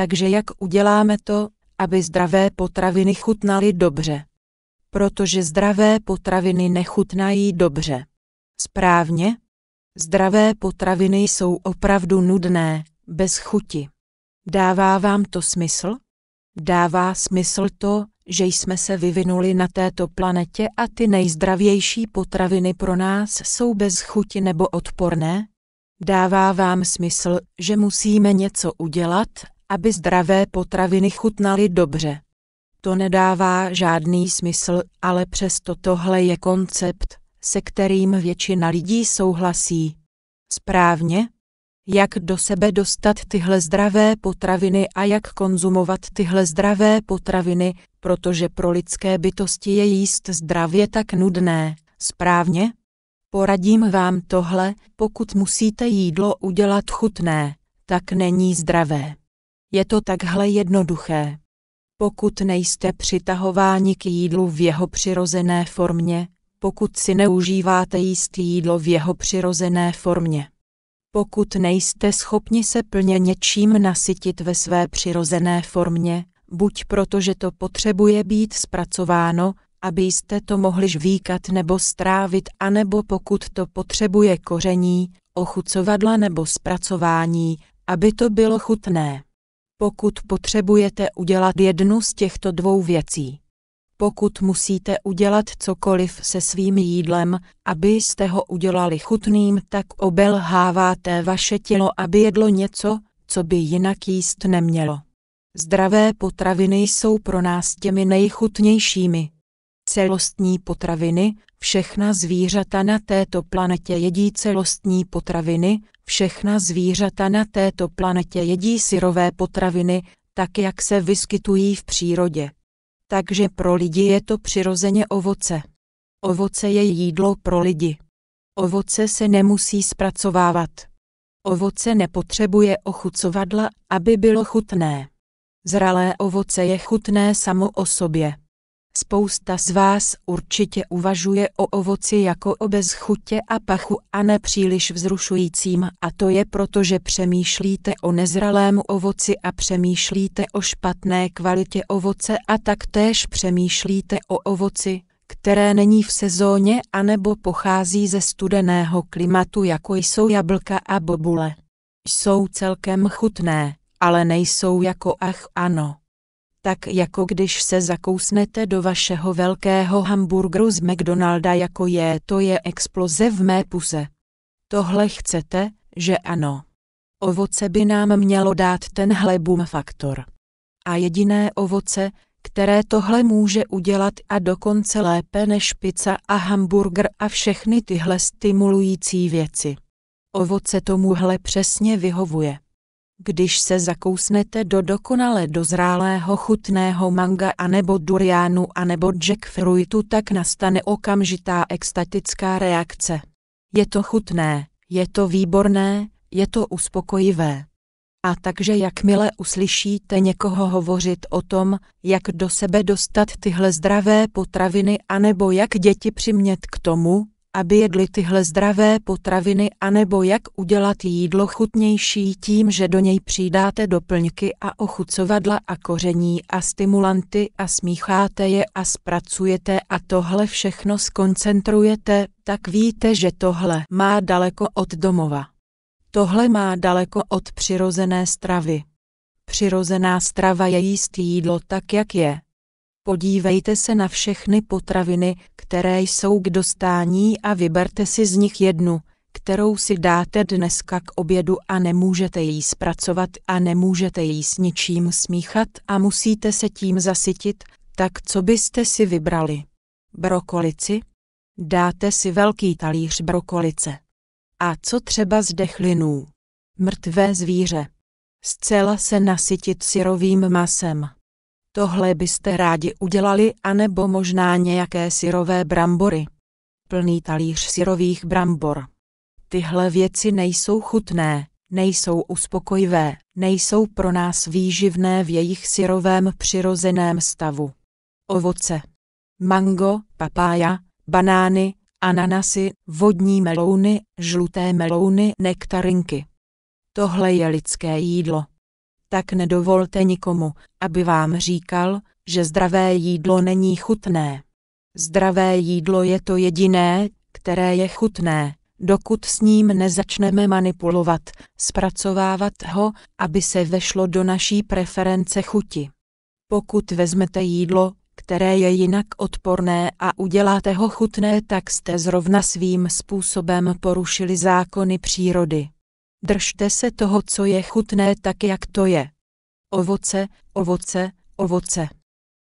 Takže jak uděláme to, aby zdravé potraviny chutnaly dobře? Protože zdravé potraviny nechutnají dobře. Správně? Zdravé potraviny jsou opravdu nudné, bez chuti. Dává vám to smysl? Dává smysl to, že jsme se vyvinuli na této planetě a ty nejzdravější potraviny pro nás jsou bez chuti nebo odporné? Dává vám smysl, že musíme něco udělat, aby zdravé potraviny chutnaly dobře. To nedává žádný smysl, ale přesto tohle je koncept, se kterým většina lidí souhlasí. Správně? Jak do sebe dostat tyhle zdravé potraviny a jak konzumovat tyhle zdravé potraviny, protože pro lidské bytosti je jíst zdravě tak nudné, správně? Poradím vám tohle, pokud musíte jídlo udělat chutné, tak není zdravé. Je to takhle jednoduché. Pokud nejste přitahováni k jídlu v jeho přirozené formě, pokud si neužíváte jíst jídlo v jeho přirozené formě. Pokud nejste schopni se plně něčím nasytit ve své přirozené formě, buď protože to potřebuje být zpracováno, abyste to mohli žvíkat nebo strávit, anebo pokud to potřebuje koření, ochucovadla nebo zpracování, aby to bylo chutné. Pokud potřebujete udělat jednu z těchto dvou věcí, pokud musíte udělat cokoliv se svým jídlem, abyste ho udělali chutným, tak obelháváte vaše tělo, aby jedlo něco, co by jinak jíst nemělo. Zdravé potraviny jsou pro nás těmi nejchutnějšími. Celostní potraviny, Všechna zvířata na této planetě jedí celostní potraviny, všechna zvířata na této planetě jedí syrové potraviny, tak jak se vyskytují v přírodě. Takže pro lidi je to přirozeně ovoce. Ovoce je jídlo pro lidi. Ovoce se nemusí zpracovávat. Ovoce nepotřebuje ochucovadla, aby bylo chutné. Zralé ovoce je chutné samo o sobě. Spousta z vás určitě uvažuje o ovoci jako o bezchutě a pachu a nepříliš vzrušujícím a to je proto, že přemýšlíte o nezralém ovoci a přemýšlíte o špatné kvalitě ovoce a taktéž přemýšlíte o ovoci, které není v sezóně anebo pochází ze studeného klimatu jako jsou jablka a bobule. Jsou celkem chutné, ale nejsou jako ach ano tak jako když se zakousnete do vašeho velkého hamburgeru z McDonalda jako je to je exploze v mé puse. Tohle chcete, že ano. Ovoce by nám mělo dát tenhle boom faktor. A jediné ovoce, které tohle může udělat a dokonce lépe než pizza a hamburger a všechny tyhle stimulující věci. Ovoce tomuhle přesně vyhovuje. Když se zakousnete do dokonale dozrálého chutného manga anebo duriánu anebo jackfruitu, tak nastane okamžitá extatická reakce. Je to chutné, je to výborné, je to uspokojivé. A takže jakmile uslyšíte někoho hovořit o tom, jak do sebe dostat tyhle zdravé potraviny anebo jak děti přimět k tomu, aby jedli tyhle zdravé potraviny anebo jak udělat jídlo chutnější tím, že do něj přidáte doplňky a ochucovadla a koření a stimulanty a smícháte je a zpracujete a tohle všechno skoncentrujete, tak víte, že tohle má daleko od domova. Tohle má daleko od přirozené stravy. Přirozená strava je jíst jídlo tak, jak je Podívejte se na všechny potraviny, které jsou k dostání a vyberte si z nich jednu, kterou si dáte dneska k obědu a nemůžete jí zpracovat a nemůžete jí s ničím smíchat a musíte se tím zasytit, tak co byste si vybrali? Brokolici? Dáte si velký talíř brokolice. A co třeba z dechlinů? Mrtvé zvíře. Zcela se nasytit syrovým masem. Tohle byste rádi udělali anebo možná nějaké syrové brambory. Plný talíř syrových brambor. Tyhle věci nejsou chutné, nejsou uspokojivé, nejsou pro nás výživné v jejich syrovém přirozeném stavu. Ovoce. Mango, papája, banány, ananasy, vodní melouny, žluté melouny, nektarinky. Tohle je lidské jídlo tak nedovolte nikomu, aby vám říkal, že zdravé jídlo není chutné. Zdravé jídlo je to jediné, které je chutné, dokud s ním nezačneme manipulovat, zpracovávat ho, aby se vešlo do naší preference chuti. Pokud vezmete jídlo, které je jinak odporné a uděláte ho chutné, tak jste zrovna svým způsobem porušili zákony přírody. Držte se toho, co je chutné tak, jak to je. Ovoce, ovoce, ovoce.